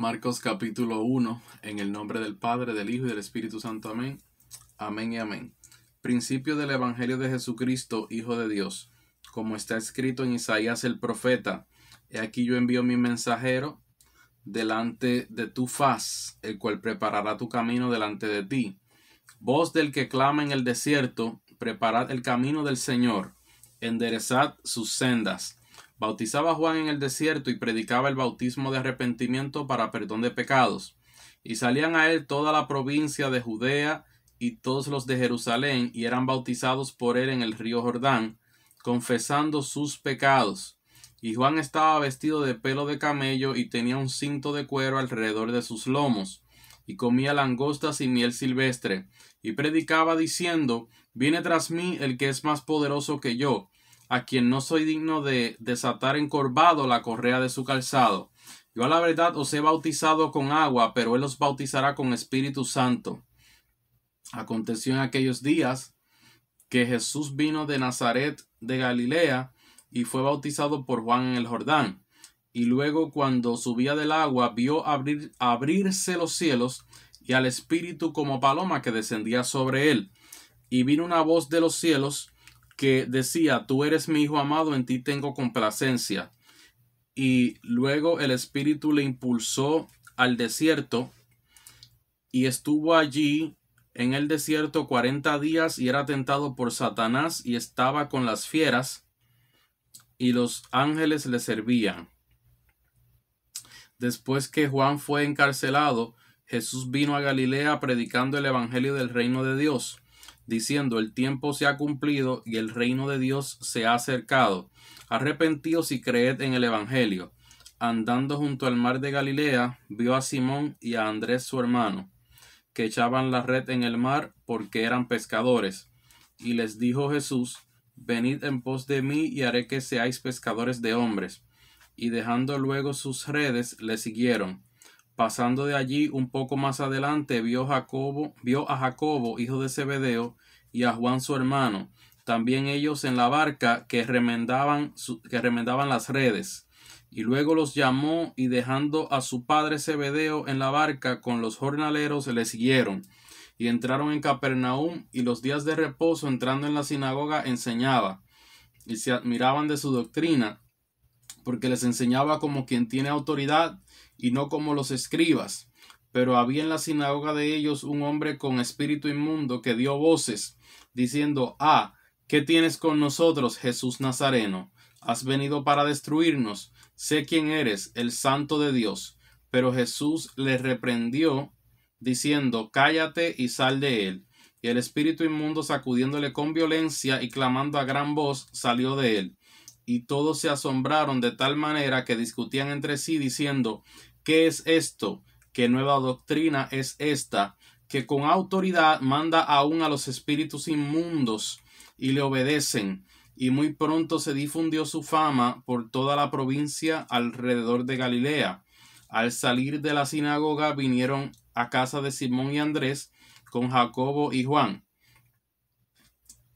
Marcos capítulo 1, en el nombre del Padre, del Hijo y del Espíritu Santo. Amén. Amén y amén. Principio del Evangelio de Jesucristo, Hijo de Dios. Como está escrito en Isaías el profeta, he aquí yo envío mi mensajero delante de tu faz, el cual preparará tu camino delante de ti. Voz del que clama en el desierto, preparad el camino del Señor, enderezad sus sendas. Bautizaba Juan en el desierto y predicaba el bautismo de arrepentimiento para perdón de pecados. Y salían a él toda la provincia de Judea y todos los de Jerusalén, y eran bautizados por él en el río Jordán, confesando sus pecados. Y Juan estaba vestido de pelo de camello y tenía un cinto de cuero alrededor de sus lomos, y comía langostas y miel silvestre, y predicaba diciendo, Viene tras mí el que es más poderoso que yo, a quien no soy digno de desatar encorvado la correa de su calzado. Yo a la verdad os he bautizado con agua, pero él os bautizará con Espíritu Santo. Aconteció en aquellos días que Jesús vino de Nazaret de Galilea y fue bautizado por Juan en el Jordán. Y luego cuando subía del agua vio abrirse los cielos y al Espíritu como paloma que descendía sobre él. Y vino una voz de los cielos que decía, tú eres mi hijo amado, en ti tengo complacencia. Y luego el Espíritu le impulsó al desierto y estuvo allí en el desierto 40 días y era tentado por Satanás y estaba con las fieras y los ángeles le servían. Después que Juan fue encarcelado, Jesús vino a Galilea predicando el Evangelio del reino de Dios diciendo, el tiempo se ha cumplido y el reino de Dios se ha acercado. Arrepentíos y creed en el Evangelio. Andando junto al mar de Galilea, vio a Simón y a Andrés su hermano, que echaban la red en el mar porque eran pescadores. Y les dijo Jesús, venid en pos de mí y haré que seáis pescadores de hombres. Y dejando luego sus redes, le siguieron. Pasando de allí un poco más adelante vio, Jacobo, vio a Jacobo, hijo de Zebedeo, y a Juan su hermano, también ellos en la barca que remendaban, que remendaban las redes. Y luego los llamó y dejando a su padre Zebedeo en la barca con los jornaleros le siguieron. Y entraron en Capernaum y los días de reposo entrando en la sinagoga enseñaba. Y se admiraban de su doctrina, porque les enseñaba como quien tiene autoridad y no como los escribas. Pero había en la sinagoga de ellos un hombre con espíritu inmundo que dio voces, diciendo, Ah, ¿qué tienes con nosotros, Jesús Nazareno? Has venido para destruirnos. Sé quién eres, el santo de Dios. Pero Jesús le reprendió, diciendo, Cállate y sal de él. Y el espíritu inmundo, sacudiéndole con violencia y clamando a gran voz, salió de él. Y todos se asombraron de tal manera que discutían entre sí, diciendo, ¿Qué es esto? ¿Qué nueva doctrina es esta? Que con autoridad manda aún a los espíritus inmundos y le obedecen. Y muy pronto se difundió su fama por toda la provincia alrededor de Galilea. Al salir de la sinagoga vinieron a casa de Simón y Andrés con Jacobo y Juan.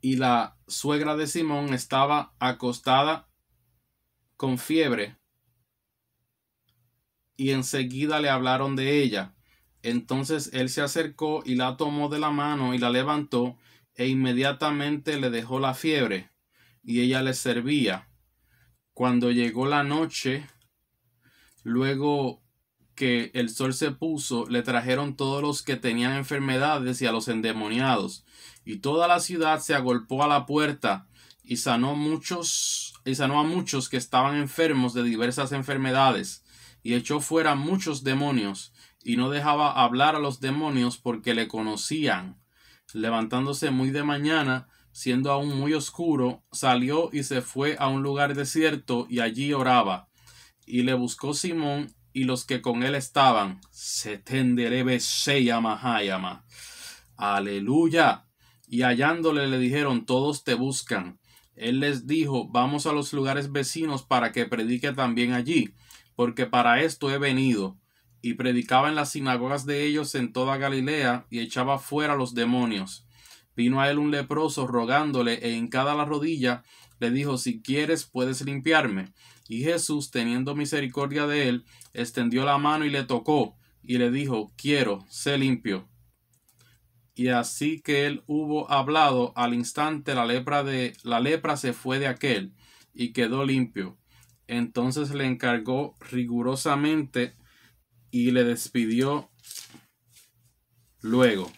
Y la suegra de Simón estaba acostada con fiebre y enseguida le hablaron de ella. Entonces él se acercó y la tomó de la mano y la levantó e inmediatamente le dejó la fiebre y ella le servía. Cuando llegó la noche, luego que el sol se puso, le trajeron todos los que tenían enfermedades y a los endemoniados, y toda la ciudad se agolpó a la puerta y sanó muchos y sanó a muchos que estaban enfermos de diversas enfermedades y echó fuera muchos demonios, y no dejaba hablar a los demonios porque le conocían. Levantándose muy de mañana, siendo aún muy oscuro, salió y se fue a un lugar desierto y allí oraba. Y le buscó Simón y los que con él estaban. Se tenderebe se Aleluya. Y hallándole le dijeron, todos te buscan. Él les dijo, vamos a los lugares vecinos para que predique también allí, porque para esto he venido. Y predicaba en las sinagogas de ellos en toda Galilea y echaba fuera los demonios. Vino a él un leproso rogándole e cada la rodilla, le dijo, si quieres puedes limpiarme. Y Jesús, teniendo misericordia de él, extendió la mano y le tocó, y le dijo, quiero, sé limpio. Y así que él hubo hablado, al instante la lepra de la lepra se fue de aquel, y quedó limpio. Entonces le encargó rigurosamente y le despidió luego.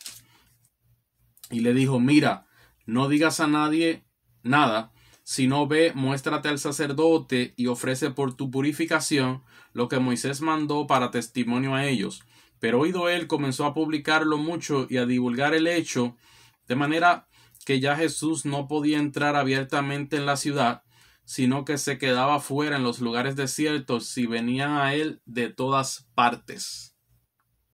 Y le dijo, mira, no digas a nadie nada, sino ve, muéstrate al sacerdote y ofrece por tu purificación lo que Moisés mandó para testimonio a ellos. Pero oído él comenzó a publicarlo mucho y a divulgar el hecho, de manera que ya Jesús no podía entrar abiertamente en la ciudad, sino que se quedaba fuera en los lugares desiertos si venían a él de todas partes.